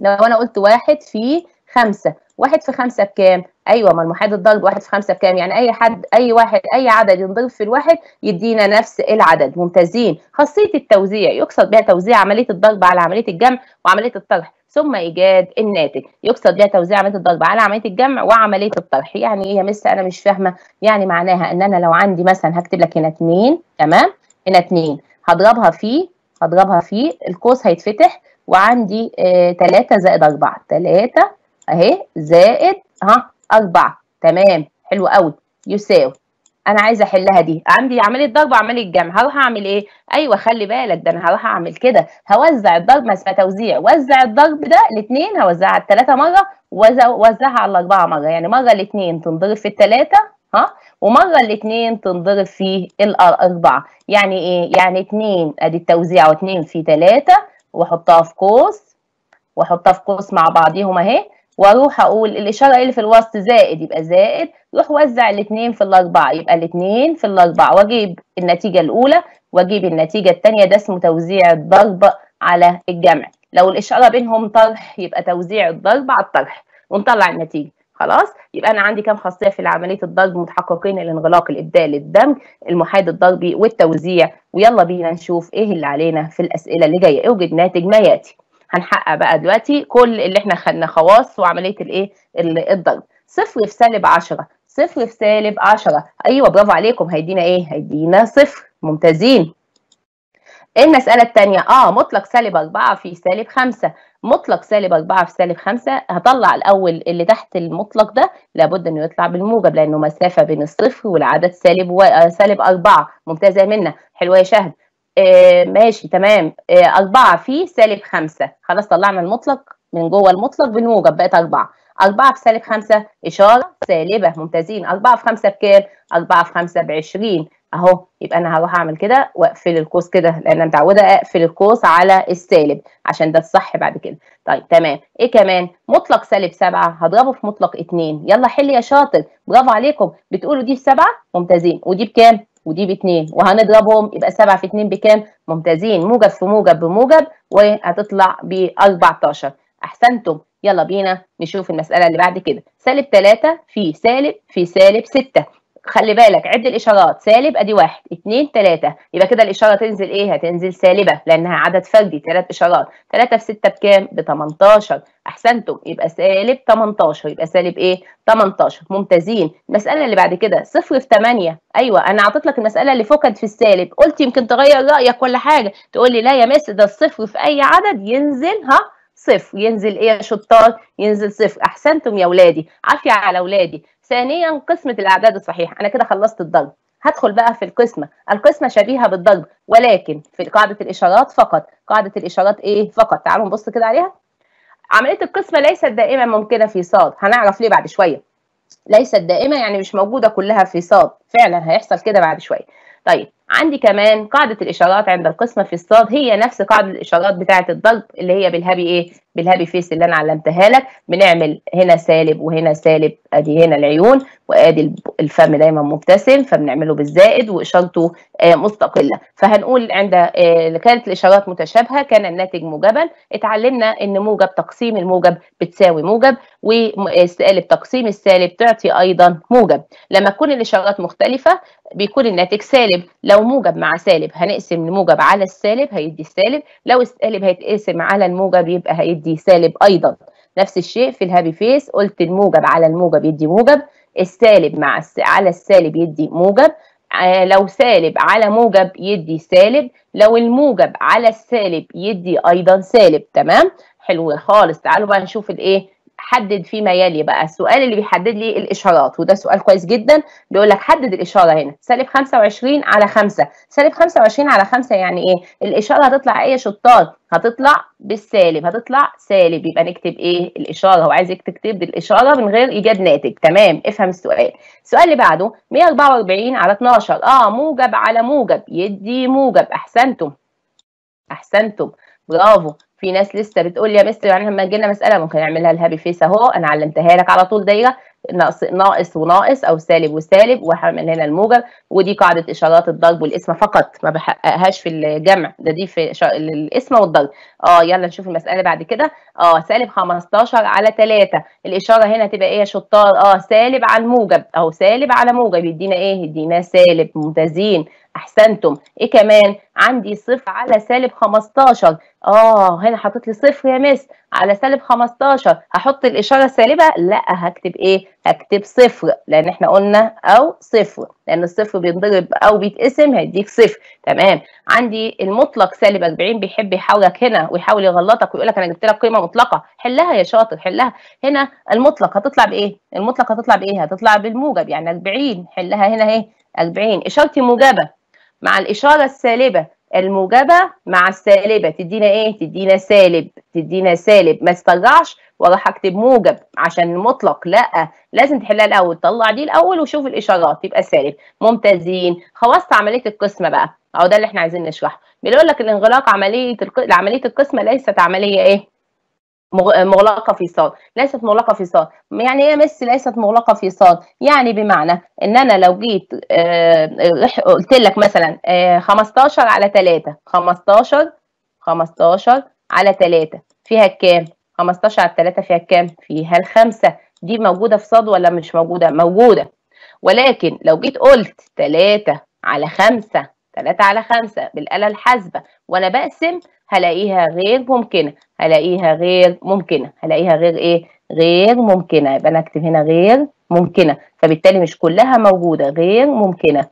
لو انا قلت واحد في خمسة واحد في خمسة بكام؟ أيوة ما المحيط الضلب واحد في خمسة بكام؟ يعني أي حد أي واحد أي عدد ينضرب في الواحد يدينا نفس العدد ممتازين خاصية التوزيع يقصد بها توزيع عملية الضرب على عملية الجمع وعملية الطرح ثم ايجاد الناتج يقصد بها توزيع عمليه الضرب على عمليه الجمع وعمليه الطرح يعني ايه يا مس انا مش فاهمه يعني معناها ان انا لو عندي مثلا هكتب لك هنا 2 تمام هنا 2 هضربها في هضربها في القوس هيتفتح وعندي 3 آه، زائد 4 3 اهي زائد ها أربعة تمام حلو قوي يساوي انا عايزه احلها دي عندي عمليه ضرب وعمليه جمع هروح اعمل ايه ايوه خلي بالك ده انا هروح اعمل كده هوزع الضرب ما اسمها توزيع وزع الضرب ده الاثنين هوزعها على الثلاثه مره ووزعها على الاربعه مره يعني مره الاثنين تنضرب في الثلاثه ها ومره الاثنين تنضرب في الاربعه يعني ايه يعني اثنين ادي التوزيع واثنين في ثلاثه واحطها في قوس واحطها في قوس مع بعضيهم اهي واروح اقول الاشاره اللي في الوسط زائد يبقى زائد روح وزع الاثنين في الاربعه يبقى الاثنين في الاربعه واجيب النتيجه الاولى واجيب النتيجه الثانيه ده اسمه توزيع الضرب على الجمع لو الاشاره بينهم طرح يبقى توزيع الضرب على الطرح ونطلع النتيجه خلاص يبقى انا عندي كام خاصيه في عمليه الضرب متحققين الانغلاق الابدال الدمج المحايد الضربي والتوزيع ويلا بينا نشوف ايه اللي علينا في الاسئله اللي جايه اوجد ناتج ما ياتي هنحقق بقى دلوقتي كل اللي احنا خدنا خواص وعمليه الايه الضرب صفر في سالب 10 صفر في سالب 10 ايوه برافو عليكم هيدينا ايه هيدينا صفر ممتازين المسألة الثانية اه مطلق سالب 4 في سالب 5 مطلق سالب 4 في سالب 5 هطلع الأول اللي تحت المطلق ده لابد إنه يطلع بالموجب لأنه مسافة بين الصفر والعدد سالب و... آه، سالب 4 ممتازة منا حلوة يا شهد آه ماشي تمام آه أربعة في سالب خمسة خلاص طلعنا المطلق من جوه المطلق بالموجب بقت أربعة أربعة في سالب خمسة إشارة سالبة ممتازين أربعة في خمسة بكام؟ أربعة في خمسة بعشرين أهو يبقى أنا هروح أعمل كده وأقفل القوس كده لأن أنا متعودة أقفل القوس على السالب عشان ده الصح بعد كده طيب تمام إيه كمان؟ مطلق سالب سبعة هضربه في مطلق اتنين يلا حل يا شاطر برافو عليكم بتقولوا دي بسبعة ممتازين ودي بكام؟ ودي باتنين وهنضربهم يبقى 7 في 2 بكام؟ ممتازين موجب في موجب بموجب وهتطلع ب 14 أحسنتم يلا بينا نشوف المسألة اللي بعد كده سالب 3 في سالب في سالب 6 خلي بالك عد الاشارات سالب ادي واحد اتنين تلاته يبقى كده الاشاره تنزل ايه هتنزل سالبه لانها عدد فردي تلات اشارات تلاته في سته بكام ب 18 احسنتم يبقى سالب 18 يبقى سالب ايه 18 ممتازين المساله اللي بعد كده صفر في 8 ايوه انا عطيت لك المساله اللي فكت في السالب قلت يمكن تغير رايك ولا حاجه تقول لي لا يا مس ده الصفر في اي عدد ينزل ها صفر ينزل ايه يا شطار ينزل صفر احسنتم يا اولادي عافيه على اولادي ثانيا قسمه الاعداد الصحيحه انا كده خلصت الضرب هدخل بقى في القسمه القسمه شبيهه بالضرب ولكن في قاعده الاشارات فقط قاعده الاشارات ايه فقط تعالوا نبص كده عليها عمليه القسمه ليست دائما ممكنه في صاد هنعرف ليه بعد شويه ليست دائمه يعني مش موجوده كلها في صاد فعلا هيحصل كده بعد شويه طيب عندي كمان قاعدة الإشارات عند القسمة في الصاد هي نفس قاعدة الإشارات بتاعة الضرب اللي هي بالهابي إيه؟ بالهابي فيس اللي أنا علمتها لك بنعمل هنا سالب وهنا سالب أدي هنا العيون وادي الفم دايما مبتسم فبنعمله بالزائد واشارته آه، مستقله فهنقول عند آه، كانت الاشارات متشابهه كان الناتج موجبا اتعلمنا ان موجب تقسيم الموجب بتساوي موجب وسالب آه، تقسيم السالب تعطي ايضا موجب لما تكون الاشارات مختلفه بيكون الناتج سالب لو موجب مع سالب هنقسم الموجب على السالب هيدي السالب لو السالب هيتقسم على الموجب يبقى هيدي سالب ايضا نفس الشيء في الهابي فيس قلت الموجب على الموجب يدي موجب السالب مع على السالب يدي موجب آه، لو سالب على موجب يدي سالب لو الموجب على السالب يدي ايضا سالب تمام حلو خالص تعالوا بقى نشوف الايه حدد فيما يلي بقى السؤال اللي بيحدد لي الاشارات وده سؤال كويس جدا بيقول لك حدد الاشاره هنا سالب 25 على 5 سالب 25 على 5 يعني ايه الاشاره هتطلع ايه يا شطار هتطلع بالسالب هتطلع سالب يبقى نكتب ايه الاشاره هو عايزك تكتب الاشاره من غير ايجاد ناتج تمام افهم السؤال السؤال اللي بعده 144 على 12 اه موجب على موجب يدي موجب احسنتم احسنتم برافو في ناس لسه بتقول لي يا مستر يعني لما لنا مساله ممكن نعملها الهابي فيس اهو انا علمتها لك على طول دايره ناقص ناقص وناقص او سالب وسالب وهعمل هنا الموجب ودي قاعده اشارات الضرب والقسمه فقط ما بحققهاش في الجمع ده دي في القسمه والضرب اه يلا نشوف المساله بعد كده اه سالب 15 على 3 الاشاره هنا تبقى ايه يا شطار اه سالب على الموجب او سالب على موجب يدينا ايه يدينا سالب ممتازين احسنتم ايه كمان عندي صفر على سالب 15 اه هنا حطيت لي صفر يا مس على سالب 15 هحط الاشاره السالبه لا هكتب ايه هكتب صفر لان احنا قلنا او صفر لان الصفر بينضرب او بيتقسم هيديك صفر تمام عندي المطلق سالب 40 بيحب يحاورك هنا ويحاول يغلطك ويقول لك انا جبت لك قيمه مطلقه حلها يا شاطر حلها هنا المطلق هتطلع بايه المطلق هتطلع بايه هتطلع بالموجب يعني 40 حلها هنا اهي 40 اشارتي موجبه مع الإشارة السالبة الموجبة مع السالبة تدينا إيه؟ تدينا سالب تدينا سالب ما استرجعش وراح أكتب موجب عشان المطلق لأ لازم تحلها الأول طلع دي الأول وشوف الإشارات يبقى سالب ممتازين خلصت عملية القسمة بقى أهو ده اللي إحنا عايزين نشرحه بيقول لك الانغلاق عملية عملية القسمة ليست عملية إيه؟ آه، مغلقة في صاد ليست مغلقة في صاد يعني ايه ميسي ليست مغلقة في صاد يعني بمعنى ان انا لو جيت آه، قلت لك مثلا 15 آه، على 3 15 15 على 3 فيها كام 15 على 3 فيها كام فيها الخمسة دي موجودة في صاد ولا مش موجودة موجودة ولكن لو جيت قلت 3 على 5 3 على 5 بالآلة الحاسبة وأنا بقسم هلاقيها غير ممكنة هلاقيها غير ممكنة هلاقيها غير إيه غير ممكنة يبقى أنا أكتب هنا غير ممكنة فبالتالي مش كلها موجودة غير ممكنة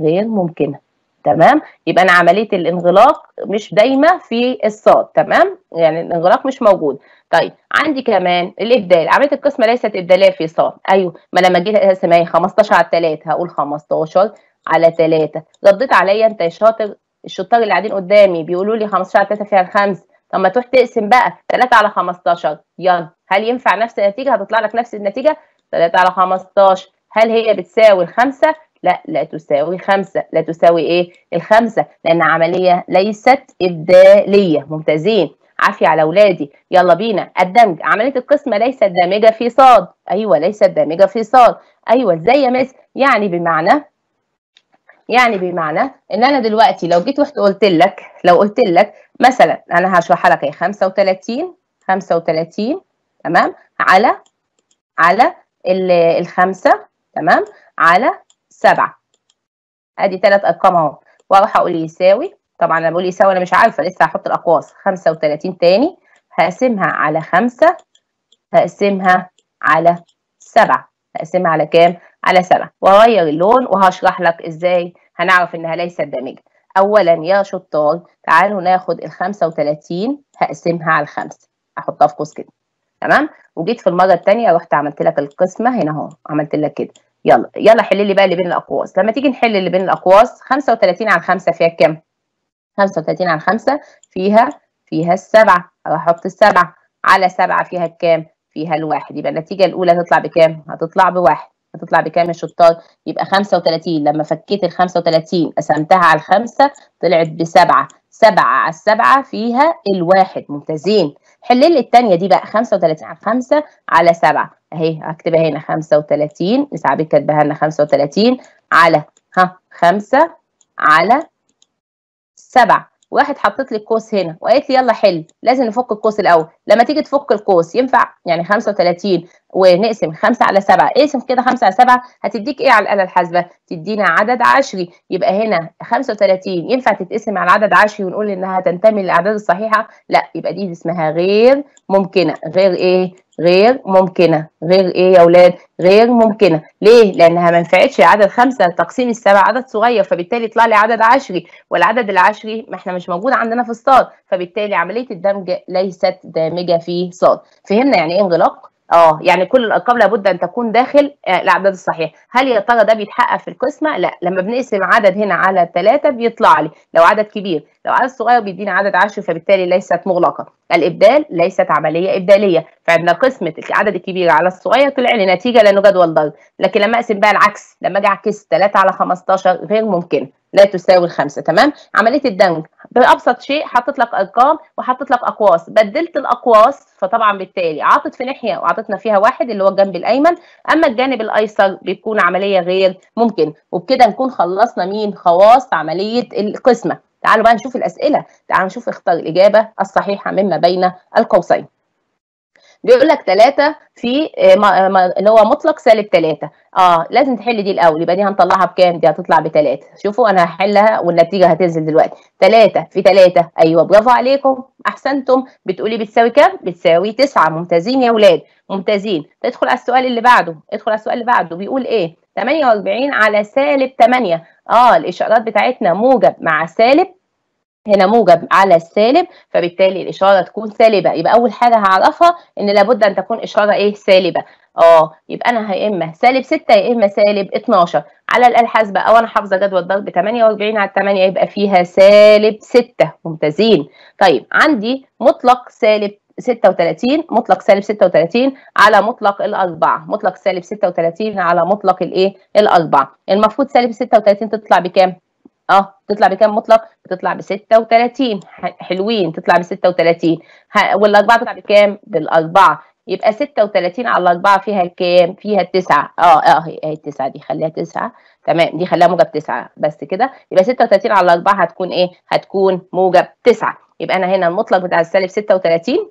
غير ممكنة تمام يبقى أنا عملية الانغلاق مش دايمة في الصاد تمام يعني الانغلاق مش موجود طيب عندي كمان الإبدال عملية القسمة ليست إبدالية في صاد أيوه ما لما جيت أقسم 15 على 3 هقول 15 على 3 رديت عليا انت يا شاطر الشطار اللي قاعدين قدامي بيقولوا لي 15 على 3 فيها الخمس طب ما تروح تقسم بقى 3 على 15 يلا هل ينفع نفس النتيجه هتطلع لك نفس النتيجه 3 على 15 هل هي بتساوي الخمسه لا لا تساوي خمسة لا تساوي ايه الخمسة لان عملية ليست ابدالية ممتازين عافية على اولادي يلا بينا الدمج عملية القسمة ليست دامجة في صاد ايوه ليست دامجة في صاد ايوه ازاي يا مس يعني بمعنى يعني بمعنى ان انا دلوقتي لو جيت وقلت قلت لك لو قلت لك مثلا انا هشرحها لك اهي 35 35 تمام على على الخمسه تمام على سبعه ادي ثلاث ارقام اهو واروح اقول يساوي طبعا انا بقول يساوي انا مش عارفه لسه هحط الاقواس 35 تاني هقسمها على خمسه هقسمها على سبعه هقسمها على كام؟ على سنة وأغير اللون وهشرح لك إزاي هنعرف إنها ليست دامجة أولا يا شطار تعالوا ناخد ال 35 هقسمها على الخمسة أحطها في قوس كده تمام وجيت في المرة التانية رحت عملت لك القسمة هنا أهو عملت لك كده يلا يلا حل لي بقى اللي بين الأقواس لما تيجي نحل اللي بين الأقواس 35 على 5 فيها كام؟ 35 على 5 فيها فيها السبعة احط السبعة على سبعة فيها الكام؟ فيها الواحد يبقى النتيجة الأولى هتطلع بكام؟ هتطلع بواحد هتطلع بكام يا شطار؟ يبقى 35 لما فكيت ال 35 قسمتها على الخمسه طلعت بسبعه، سبعه على السبعه فيها الواحد ممتازين. حل لي الثانيه دي بقى 35 على 5 على 7 اهي هكتبها هنا 35 اسعابيل كاتباها لنا 35 على ها 5 على 7 واحد حطيت لي القوس هنا وقالت لي يلا حل لازم نفك القوس الاول لما تيجي تفك القوس ينفع يعني 35 ونقسم 5 على 7 اقسم كده 5 على 7 هتديك ايه على الاله الحاسبه تدينا عدد عشري يبقى هنا 35 ينفع تتقسم على عدد عشري ونقول انها تنتمي للاعداد الصحيحه لا يبقى دي اسمها غير ممكنه غير ايه غير ممكنه غير ايه يا اولاد غير ممكنه ليه لانها ما نفعتش عدد خمسه تقسيم السبع عدد صغير فبالتالي يطلع لي عدد عشري والعدد العشري ما احنا مش موجود عندنا في الصاد فبالتالي عمليه الدمج ليست دامجه في صاد فهمنا يعني ايه انغلاق اه يعني كل الارقام لابد ان تكون داخل آه، الاعداد الصحيحه هل يا ترى ده بيتحقق في القسمه لا لما بنقسم عدد هنا على ثلاثة بيطلع لي لو عدد كبير لو عدد صغير بيديني عدد عشر فبالتالي ليست مغلقه الابدال ليست عمليه ابداليه فعندنا قسمه العدد الكبير على الصغير طلع لي نتيجه لانه جدول ضرب لكن لما اقسم بقى العكس لما اجي اعكس 3 على 15 غير ممكن لا تساوي الخمسه تمام عمليه الدمج بابسط شيء حطيت لك ارقام وحطيت لك اقواس بدلت الاقواس فطبعا بالتالي عاطت في ناحيه وعطتنا فيها واحد اللي هو الجنب الايمن اما الجانب الايسر بيكون عمليه غير ممكن وبكده نكون خلصنا مين خواص عمليه القسمه تعالوا بقى نشوف الاسئله تعالوا نشوف اختار الاجابه الصحيحه مما بين القوسين بيقول لك 3 في آه، آه، اللي هو مطلق سالب 3 اه لازم تحل دي الاول يبقى دي هنطلعها بكام دي هتطلع ب 3 شوفوا انا هحلها والنتيجه هتنزل دلوقتي 3 في 3 ايوه برافو عليكم احسنتم بتقولي بتساوي كام بتساوي 9 ممتازين يا اولاد ممتازين ادخل على السؤال اللي بعده ادخل على السؤال اللي بعده بيقول ايه 48 على سالب 8 اه الاشارات بتاعتنا موجب مع سالب هنا موجب على السالب فبالتالي الاشاره تكون سالبه يبقى اول حاجه هعرفها ان لابد ان تكون اشاره ايه سالبه اه يبقى انا يا اما سالب 6 يا اما سالب 12 على حاسبه بقى وانا حافظه جدول ضرب 48 على 8 يبقى فيها سالب 6 ممتازين طيب عندي مطلق سالب 36 مطلق سالب 36 على مطلق الأربعة مطلق سالب 36 على مطلق الإيه؟ الأربعة المفروض سالب 36 تطلع بكام؟ اه تطلع بكام مطلق بتطلع ب 36 حلوين تطلع ب 36 والاربعه تطلع بكام بالاربعه يبقى 36 على الاربعه فيها كام؟ فيها التسعه اه اه هي التسعه دي خليها تسعه تمام دي خليها موجب تسعه بس كده يبقى 36 على الاربعه هتكون ايه؟ هتكون موجب تسعه يبقى انا هنا المطلق بتاع السالب 36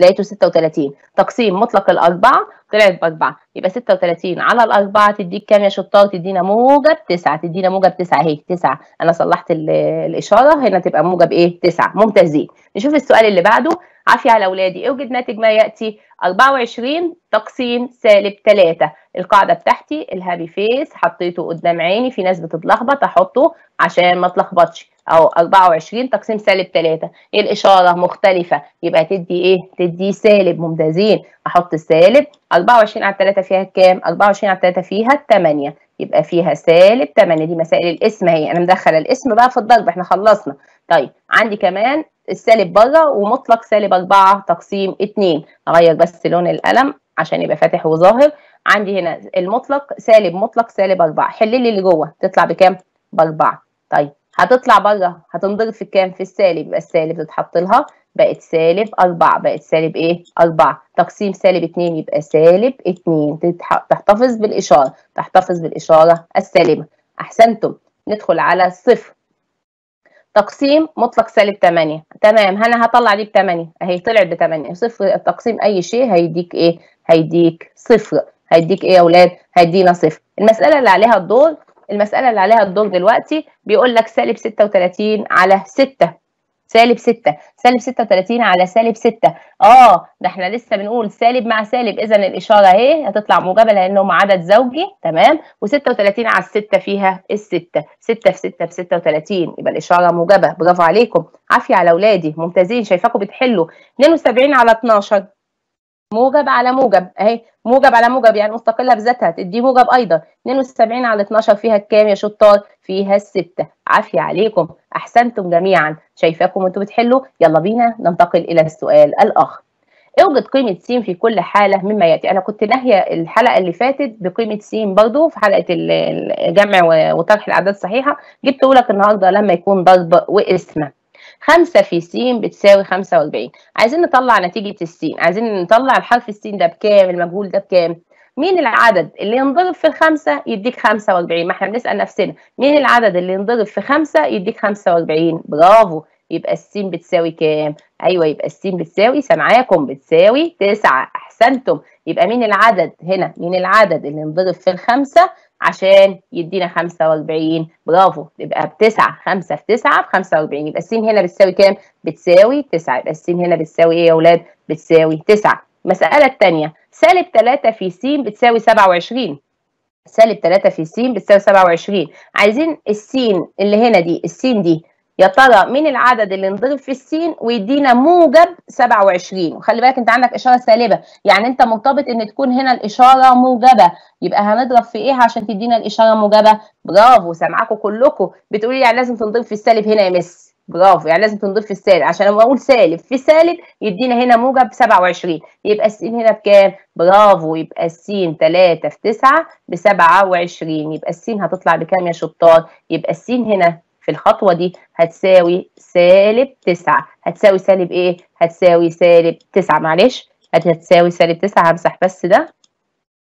لقيته 36 تقسيم مطلق الاربعه طلعت بأربعة يبقى 36 على الأربعة تديك كام يا شطار تدينا موجب 9 تدينا موجب 9 أهي 9 أنا صلحت الإشارة هنا تبقى موجب إيه 9 ممتازين نشوف السؤال اللي بعده عافية على أولادي اوجد ناتج ما يأتي 24 تقسيم سالب 3 القاعدة بتاعتي الهابي فيس حطيته قدام عيني في ناس بتتلخبط أحطه عشان ما تلخبطش أو 24 تقسيم سالب 3 إيه الإشارة مختلفة يبقى تدي إيه تدي سالب ممتازين أحط السالب 24 على 3 فيها كام 24 على 3 فيها 8 يبقى فيها سالب 8 دي مسائل الاسم اهي انا مدخله الاسم بقى في الضرب احنا خلصنا طيب عندي كمان السالب بره ومطلق سالب 4 تقسيم 2 اغير بس لون القلم عشان يبقى فاتح وظاهر عندي هنا المطلق سالب مطلق سالب 4 حل لي اللي جوه تطلع بكام ب 4 طيب هتطلع بره هتنضرب في كام في السالب يبقى السالب تتحط لها بقت سالب 4 بقت سالب ايه 4 تقسيم سالب 2 يبقى سالب 2 تحتفظ بالاشاره تحتفظ بالاشاره السالبه احسنتم ندخل على صفر تقسيم مطلق سالب 8 تمام انا هطلع دي ب 8 اهي طلعت ب 8 صفر التقسيم اي شيء هيديك ايه هيديك صفر هيديك ايه يا اولاد هيدينا صفر المساله اللي عليها الدور المساله اللي عليها الدور دلوقتي بيقول لك سالب 36 على 6 سالب 6 سالب 36 على سالب 6 اه ده احنا لسه بنقول سالب مع سالب اذا الاشاره اهي هتطلع موجبه لانهم عدد زوجي تمام و36 على الستة فيها الستة 6 في 6 في 36 يبقى الاشاره موجبه برافو عليكم عافيه على اولادي ممتازين شايفاكم بتحلوا 72 على 12 موجب على موجب اهي موجب على موجب يعني مستقله بذاتها تدي موجب ايضا 72 على 12 فيها الكام يا شطار؟ فيها الستة عافيه عليكم أحسنتم جميعا شايفاكم وأنتم بتحلوا يلا بينا ننتقل إلى السؤال الآخر اوجد قيمة س في كل حالة مما يأتي أنا كنت ناهية الحلقة اللي فاتت بقيمة س برضو في حلقة الجمع وطرح الأعداد الصحيحة جبت لك النهاردة لما يكون ضرب واسم 5 في س بتساوي 45 عايزين نطلع نتيجة السين عايزين نطلع الحرف السين ده بكام المجهول ده بكام مين العدد اللي ينضرب في الخمسة يديك 45 ما احنا بنسأل نفسنا مين العدد اللي ينضرب في خمسة يديك 45 برافو يبقى السين بتساوي كام؟ ايوه يبقى السين بتساوي سامعاكم بتساوي 9 احسنتم يبقى مين العدد هنا مين العدد اللي ينضرب في الخمسة عشان يدينا 45 برافو يبقى بتسعة خمسة في 9 بخمسة 45 يبقى السين هنا بتساوي كام؟ بتساوي 9 يبقى السين هنا بتساوي ايه يا اولاد؟ بتساوي 9 المسألة الثانية سالب 3 في س بتساوي 27 سالب 3 في س بتساوي 27 عايزين السين اللي هنا دي السين دي يا ترى مين العدد اللي انضرب في السين ويدينا موجب 27 وخلي بالك انت عندك اشاره سالبه يعني انت مرتبط ان تكون هنا الاشاره موجبه يبقى هنضرب في ايه عشان تدينا الاشاره موجبه برافو سامعاكم كلكم بتقولي يعني لازم تنضرب في السالب هنا يا مس برافو يعني لازم تنضيف في السالب عشان لما اقول سالب في سالب يدينا هنا موجب 27 يبقى السين هنا بكام؟ برافو يبقى السين 3 في 9 ب 27 يبقى السين هتطلع بكام يا شطار؟ يبقى السين هنا في الخطوه دي هتساوي سالب 9 هتساوي سالب ايه؟ هتساوي سالب 9 معلش هتساوي سالب 9 همسح بس ده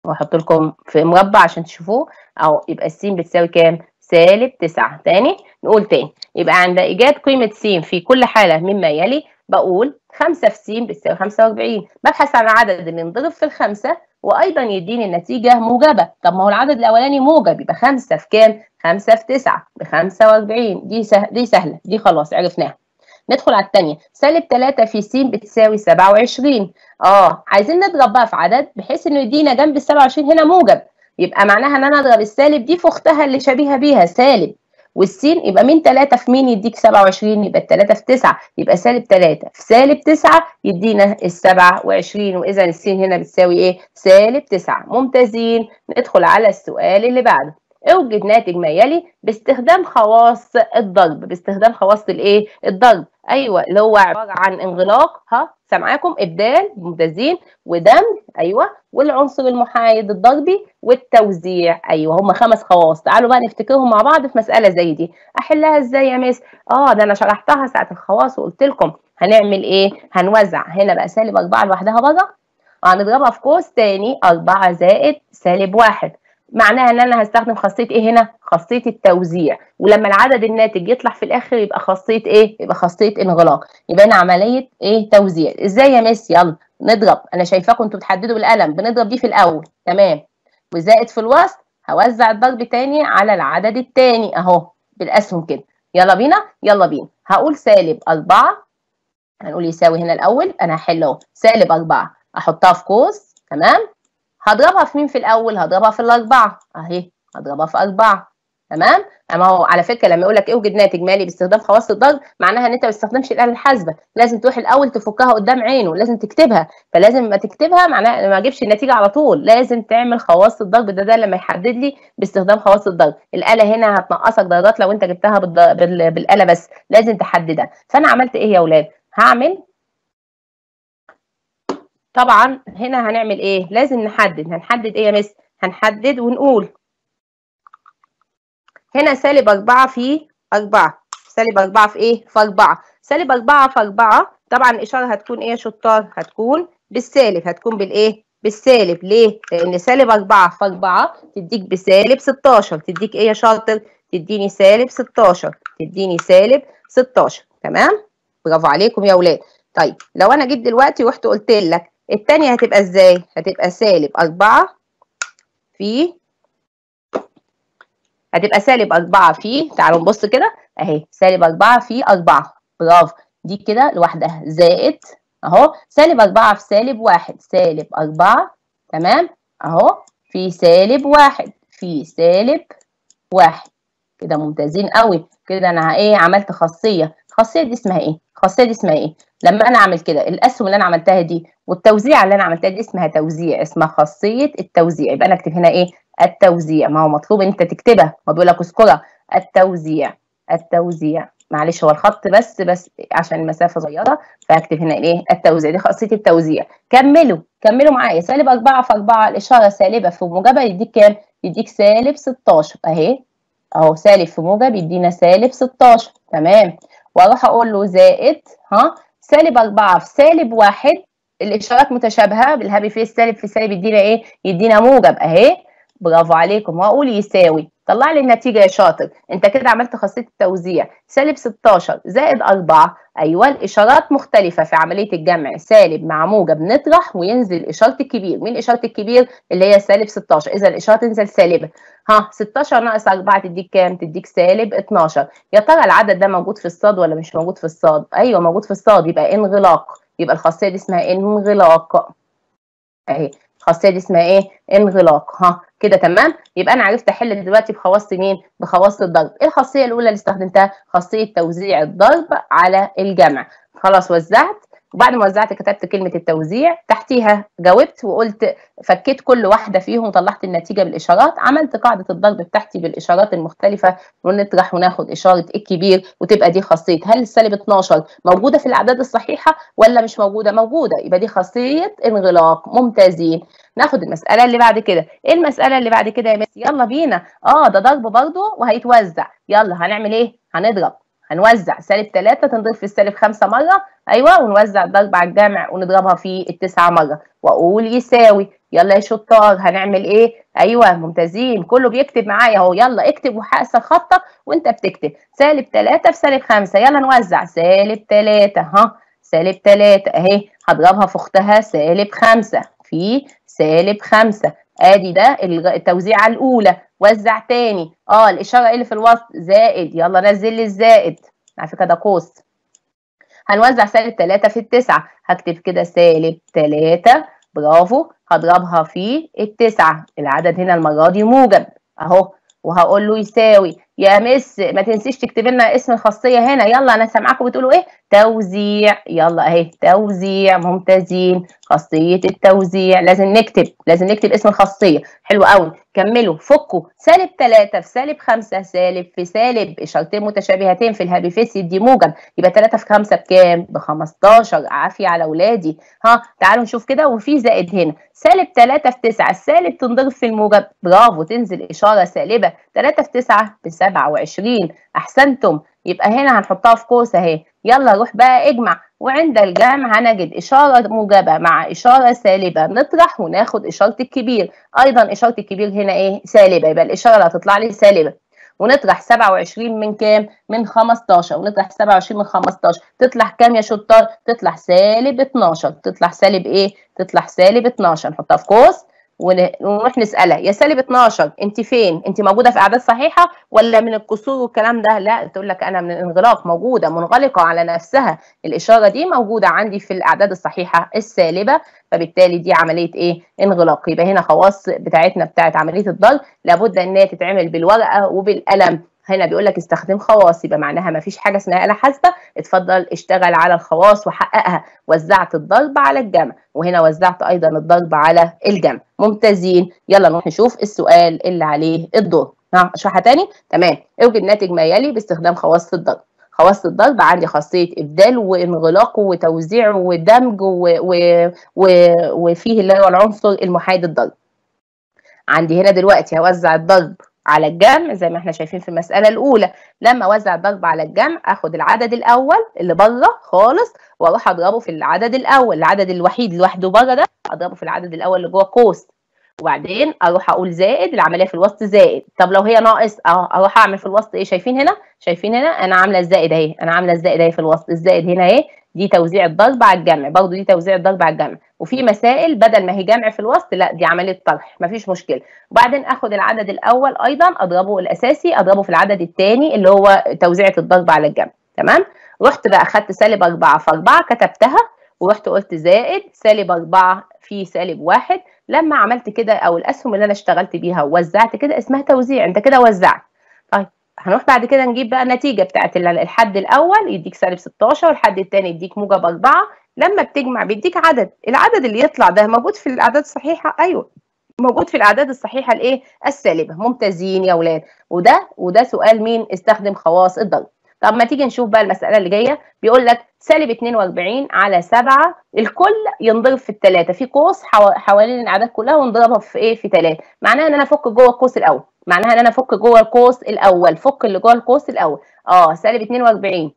واحط لكم في مربع عشان تشوفوه او يبقى السين بتساوي كام؟ سالب 9 تاني نقول تاني يبقى عند إيجاد قيمة س في كل حالة مما يلي بقول 5 في س بتساوي 45 ببحث عن العدد اللي انضرب في الخمسة وأيضا يديني النتيجة موجبة طب ما هو العدد الأولاني موجب يبقى 5 في كام؟ 5 في 9 ب 45 دي سهل دي سهلة دي خلاص عرفناها ندخل على الثانية سالب 3 في س بتساوي 27 اه عايزين نضرب بقى في عدد بحيث انه يدينا جنب ال 27 هنا موجب يبقى معناها ان انا اضرب السالب دي في اختها اللي شبيهه بيها سالب والسين يبقى من 3 في مين يديك 27 يبقى 3 في 9 يبقى سالب 3 في سالب 9 يدينا ال 27 واذا السين هنا بتساوي ايه؟ سالب 9 ممتازين ندخل على السؤال اللي بعده اوجد ناتج ما يلي باستخدام خواص الضرب باستخدام خواص الايه الضرب ايوه اللي هو عباره عن انغلاق ها سامعاكم ابدال ممتازين ودم ايوه والعنصر المحايد الضربي والتوزيع ايوه هم خمس خواص تعالوا بقى نفتكرهم مع بعض في مساله زي دي احلها ازاي يا مس اه ده انا شرحتها ساعه الخواص وقلت لكم هنعمل ايه هنوزع هنا بقى سالب اربعه لوحدها بره هنضربها في قوس تاني اربعه زائد سالب واحد معناها ان انا هستخدم خاصيه ايه هنا خاصيه التوزيع ولما العدد الناتج يطلع في الاخر يبقى خاصيه ايه يبقى خاصيه انغلاق يبقى هنا عمليه ايه توزيع ازاي يا ميس يلا نضرب انا شايفاكم انتوا بتحددوا بالقلم بنضرب دي في الاول تمام وزائد في الوسط هوزع الضرب تاني على العدد التاني اهو بالاسهم كده يلا بينا يلا بينا هقول سالب 4 هنقول يساوي هنا الاول انا هحل اهو سالب 4 احطها في قوس تمام هضربها في مين في الاول هضربها في الاربعه اهي هضربها في اربعه تمام اما هو على فكره لما يقول لك اوجد ناتج مالي باستخدام خواص الضرب معناها ان انت ما بتستخدمش الاله الحاسبه لازم تروح الاول تفكها قدام عينه لازم تكتبها فلازم ما تكتبها معناها ما اجيبش النتيجه على طول لازم تعمل خواص الضرب ده ده لما يحدد لي باستخدام خواص الضرب الاله هنا هتنقصك درجات لو انت جبتها بالاله بس لازم تحددها فانا عملت ايه يا اولاد هعمل طبعا هنا هنعمل ايه لازم نحدد هنحدد ايه يا مس هنحدد ونقول هنا سالب أربعة في أربعة سالب أربعة في ايه في أربعة سالب أربعة في أربعة طبعا الاشاره هتكون ايه يا شطار هتكون بالسالب هتكون بالايه بالسالب ليه لان سالب أربعة في أربعة تديك بسالب 16 تديك ايه يا شاطر تديني سالب 16 تديني سالب 16 تمام برافو عليكم يا اولاد طيب لو انا جيت دلوقتي ورحت قلت لك التانية هتبقى ازاي هتبقى سالب أربعة في هتبقى سالب أربعة في تعالوا نبص كده أهي سالب أربعة في أربعة برافو دي كده لوحدها زائد أهو سالب أربعة في سالب واحد سالب أربعة تمام أهو في سالب واحد في سالب واحد كده ممتازين قوي كده أنا إيه عملت خاصية الخاصية دي اسمها إيه؟ الخاصية دي اسمها إيه؟ لما انا اعمل كده الاسهم اللي انا عملتها دي والتوزيع اللي انا عملتها دي اسمها توزيع اسمها خاصيه التوزيع يبقى انا اكتب هنا ايه التوزيع ما هو مطلوب انت تكتبها ما بيقول لك اذكرها التوزيع التوزيع معلش هو الخط بس بس عشان المسافه صغيره فهكتب هنا ايه التوزيع دي خاصيه التوزيع كملوا كملوا معايا سالب 4 في 4 الاشاره سالبه في موجبه يديك كام يديك سالب 16 اهي اهو سالب في موجب يدينا سالب 16 تمام واروح اقول له زائد ها سالب أربعة في سالب واحد الإشارات متشابهة بالهابي فيس سالب في سالب يدينا إيه؟ يدينا موجب أهي برافو عليكم وأقول يساوي طلع لي النتيجه يا شاطر انت كده عملت خاصيه التوزيع سالب 16 زائد 4 ايوه الاشارات مختلفه في عمليه الجمع سالب مع موجب نطرح وينزل اشاره الكبير مين اشاره الكبير اللي هي سالب 16 اذا الاشاره تنزل سالبه ها 16 ناقص 4 تديك كام تديك سالب 12 يا ترى العدد ده موجود في الصاد ولا مش موجود في الصاد ايوه موجود في الصاد يبقى انغلاق يبقى الخاصيه دي اسمها انغلاق اهي الخاصيه دي اسمها ايه انغلاق ها كده تمام يبقى انا عرفت احل دلوقتي بخواص مين بخواص الضرب ايه الخاصيه الاولى اللي استخدمتها خاصيه توزيع الضرب على الجمع خلاص وزعت وبعد ما وزعت كتبت كلمه التوزيع تحتيها جاوبت وقلت فكيت كل واحده فيهم وطلعت النتيجه بالاشارات عملت قاعده الضرب بتاعتي بالاشارات المختلفه ونطرح وناخد اشاره الكبير وتبقى دي خاصيه هل السالب 12 موجوده في الاعداد الصحيحه ولا مش موجوده موجوده يبقى دي خاصيه انغلاق ممتازين ناخد المساله اللي بعد كده ايه المساله اللي بعد كده يا مس يلا بينا اه ده ضرب برضه وهيتوزع يلا هنعمل ايه هنضرب هنوزع سالب 3 تنضرب في السالب 5 مره ايوه ونوزع الضرب على الجمع ونضربها في التسعه مره واقول يساوي يلا يا شطار هنعمل ايه ايوه ممتازين كله بيكتب معايا اهو يلا اكتب وحاسب خطه وانت بتكتب سالب 3 في سالب 5 يلا نوزع سالب 3 ها سالب 3 اهي هضربها في اختها سالب 5 في سالب 5 ادي ده التوزيعه الاولى وزع تاني اه الاشاره إيه اللي في الوسط زائد يلا نزل لي الزائد على فكره ده قوس هنوزع سالب 3 في التسعة هكتب كده سالب 3 برافو هضربها في التسعة العدد هنا المرة دي موجب اهو وهقول له يساوي يا مس ما تنسيش تكتب لنا اسم الخاصية هنا يلا انا سامعاكم بتقولوا ايه توزيع يلا اهي توزيع ممتازين خاصيه التوزيع لازم نكتب لازم نكتب اسم الخاصيه حلو قوي كملوا فكوا سالب 3 في سالب 5 سالب في سالب اشارتين متشابهتين في الهابي فيس يدي موجب يبقى 3 في 5 بكام ب 15 عافيه على اولادي ها تعالوا نشوف كده وفي زائد هنا سالب 3 في 9 السالب تنضرب في الموجب برافو تنزل اشاره سالبه 3 في 9 ب 27 احسنتم يبقى هنا هنحطها في قوس اهي يلا روح بقى اجمع وعند الجمع هنجد إشارة موجبة مع إشارة سالبة نطرح وناخد إشارة الكبير أيضا إشارة الكبير هنا إيه سالبة يبقى الإشارة اللي هتطلع لي سالبة ونطرح 27 من كام؟ من 15 ونطرح 27 من 15 تطلع كام يا شطار؟ تطلع سالب 12 تطلع سالب إيه؟ تطلع سالب 12 نحطها في قوس ونروح نسالها يا سالب 12 انت فين؟ انت موجوده في اعداد صحيحه ولا من الكسور والكلام ده؟ لا تقول لك انا من الانغلاق موجوده منغلقه على نفسها الاشاره دي موجوده عندي في الاعداد الصحيحه السالبه فبالتالي دي عمليه ايه؟ انغلاق يبقى هنا خواص بتاعتنا بتاعت عمليه الضل لابد ان هي تتعمل بالورقه وبالقلم هنا بيقول لك استخدم خواص يبقى معناها ما فيش حاجه اسمها اله حاسبه اتفضل اشتغل على الخواص وحققها وزعت الضرب على الجمع وهنا وزعت ايضا الضرب على الجمع ممتازين يلا نروح نشوف السؤال اللي عليه الدور اشرحها تاني تمام اوجد ناتج ما يلي باستخدام خواص الضرب خواص الضرب عندي خاصية إبدال وانغلاق وتوزيع ودمج و... و... و... وفيه اللي هو العنصر المحايد الضرب عندي هنا دلوقتي هوزع الضرب على الجمع زي ما احنا شايفين في المسألة الأولى لما أوزع الضرب على الجمع أخد العدد الأول اللي بره خالص وأروح أضربه في العدد الأول العدد الوحيد لوحده بره ده أضربه في العدد الأول اللي جوه قوس وبعدين أروح أقول زائد العملية في الوسط زائد طب لو هي ناقص أروح أعمل في الوسط إيه شايفين هنا شايفين هنا أنا عاملة الزائد أهي أنا عاملة الزائد أهي في الوسط الزائد هنا أهي دي توزيع الضرب على الجمع برضه دي توزيع الضرب على الجمع وفي مسائل بدل ما هي جمع في الوسط لا دي عمليه طرح مفيش مشكله وبعدين اخد العدد الاول ايضا اضربه الاساسي اضربه في العدد الثاني اللي هو توزيعه الضرب على الجمع تمام رحت بقى اخدت سالب 4 في 4 كتبتها ورحت قلت زائد سالب 4 في سالب 1 لما عملت كده او الاسهم اللي انا اشتغلت بيها ووزعت كده اسمها توزيع انت كده وزعت هنروح بعد كده نجيب بقى النتيجه بتاعت الحد الاول يديك سالب 16 والحد الثاني يديك موجب 4 لما بتجمع بيديك عدد العدد اللي يطلع ده موجود في الاعداد الصحيحه ايوه موجود في الاعداد الصحيحه الايه السالبه ممتازين يا اولاد وده وده سؤال مين استخدم خواص الضغط طب ما تيجي نشوف بقى المساله اللي جايه بيقول لك سالب 42 على 7 الكل ينضرب في الثلاثه في قوس حوالين الاعداد كلها ونضربها في ايه في 3 معناها ان انا افك جوه القوس الاول معناها ان انا افك جوه القوس الاول فك اللي جوه القوس الاول اه سالب 42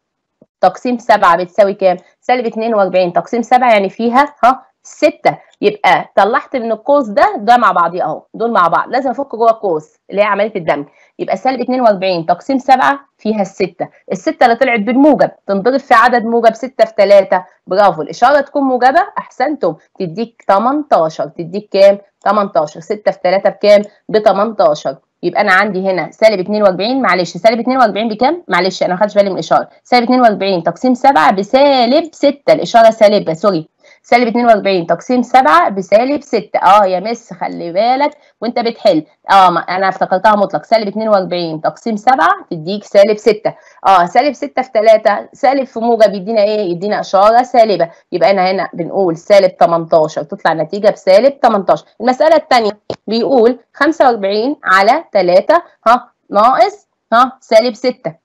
تقسيم 7 بتساوي كام سالب 42 تقسيم 7 يعني فيها ها 6 يبقى طلعت من القوس ده ده مع بعض اهو دول مع بعض لازم افك جوه القوس اللي هي عمليه الدمج يبقى سالب 42 تقسيم 7 فيها الستة الستة اللي طلعت بالموجب تنضرب في عدد موجب 6 في 3 برافو الإشارة تكون موجبة أحسنتم تديك 18 تديك كام 18 6 في 3 بكام ب 18 يبقى انا عندي هنا سالب 42 معلش سالب 42 بكام؟ معلش انا ما خدتش بالي من الاشاره، سالب 42 تقسيم 7 بسالب 6 الاشاره سالبه سوري سالب 42 تقسيم 7 بسالب 6 اه يا مس خلي بالك وانت بتحل اه انا افتكرتها مطلق سالب 42 تقسيم 7 تديك سالب 6 اه سالب 6 في 3 سالب في موجب يدينا ايه يدينا اشاره سالبه يبقى انا هنا بنقول سالب 18 تطلع نتيجه بسالب 18 المساله الثانيه بيقول 45 على 3 ها ناقص ها سالب 6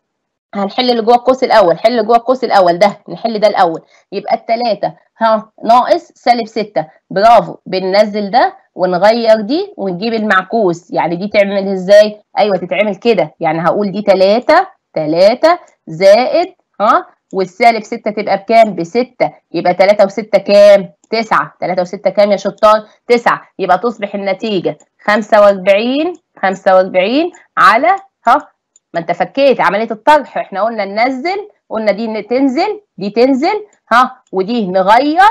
هنحل اللي جوه القوس الاول حل اللي جوه القوس الاول ده نحل ده الاول يبقى التلاتة ها ناقص سالب ستة برافو بننزل ده ونغير دي ونجيب المعكوس يعني دي تعمل ازاي ايوه تتعمل كده يعني هقول دي تلاتة تلاتة زائد ها والسالب ستة تبقى بكام بستة يبقى تلاتة وستة كام تسعة تلاتة وستة كام يا شطار تسعة يبقى تصبح النتيجة خمسة واربعين خمسة واربعين على ها ما انت فكيت عمليه الطرح احنا قلنا ننزل قلنا دي تنزل دي تنزل ها ودي نغير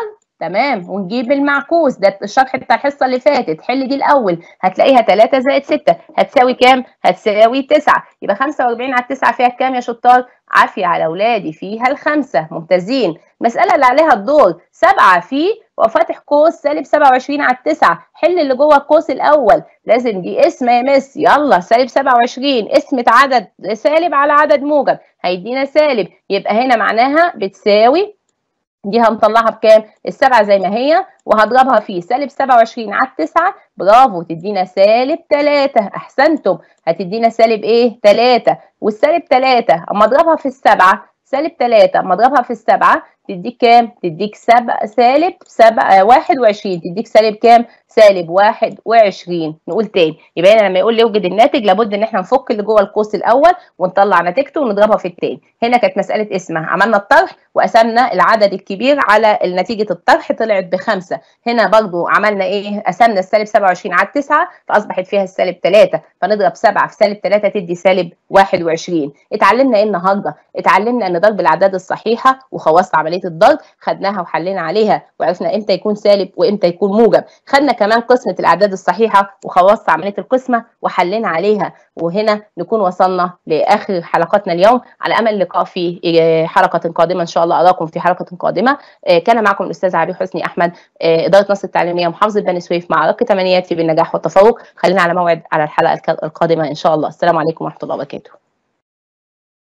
تمام ونجيب المعكوس ده الشرح بتاع الحصه اللي فاتت حل دي الاول هتلاقيها 3 زائد 6 هتساوي كام؟ هتساوي 9 يبقى 45 على 9 فيها كام يا شطار؟ عافيه على اولادي فيها الخمسه ممتازين المساله اللي عليها الدور 7 في وفاتح قوس سالب 27 على 9 حل اللي جوه القوس الاول لازم دي اسم يا مس يلا سالب 27 اسمة عدد سالب على عدد موجب هيدينا سالب يبقى هنا معناها بتساوي دي هنطلعها بكام؟ السبعة زي ما هي وهضربها في سالب 27 على 9 برافو تدينا سالب 3 أحسنتم هتدينا سالب إيه؟ 3 والسالب 3 أما أضربها في السبعة سالب 3 أما أضربها في السبعة تديك كام؟ تديك سب... سالب سب... 21 تديك سالب كام؟ سالب 21 نقول تاني يبقى هنا لما يقول لي اوجد الناتج لابد ان احنا نفك اللي جوه القوس الاول ونطلع نتيجته ونضربها في التاني هنا كانت مساله اسمها عملنا الطرح وقسمنا العدد الكبير على نتيجه الطرح طلعت بخمسه هنا برضو عملنا ايه قسمنا السالب 27 على 9 فاصبحت فيها السالب 3 فنضرب 7 في سالب 3 تدي سالب 21 اتعلمنا ايه النهارده اتعلمنا ان ضرب الاعداد الصحيحه وخلصت عمليه الضرب خدناها وحلينا عليها وعرفنا امتى يكون سالب وامتى يكون موجب خدنا كمان كمان قسمة الأعداد الصحيحة وخلصت عملية القسمة وحلينا عليها وهنا نكون وصلنا لآخر حلقاتنا اليوم على أمل اللقاء في حلقة قادمة إن شاء الله أراكم في حلقة قادمة آه، كان معكم الأستاذ عبي حسني أحمد آه، إدارة نص التعليمية محافظة بني سويف مع رق تمنياتي بالنجاح والتفوق خلينا على موعد على الحلقة القادمة إن شاء الله السلام عليكم ورحمة الله وبركاته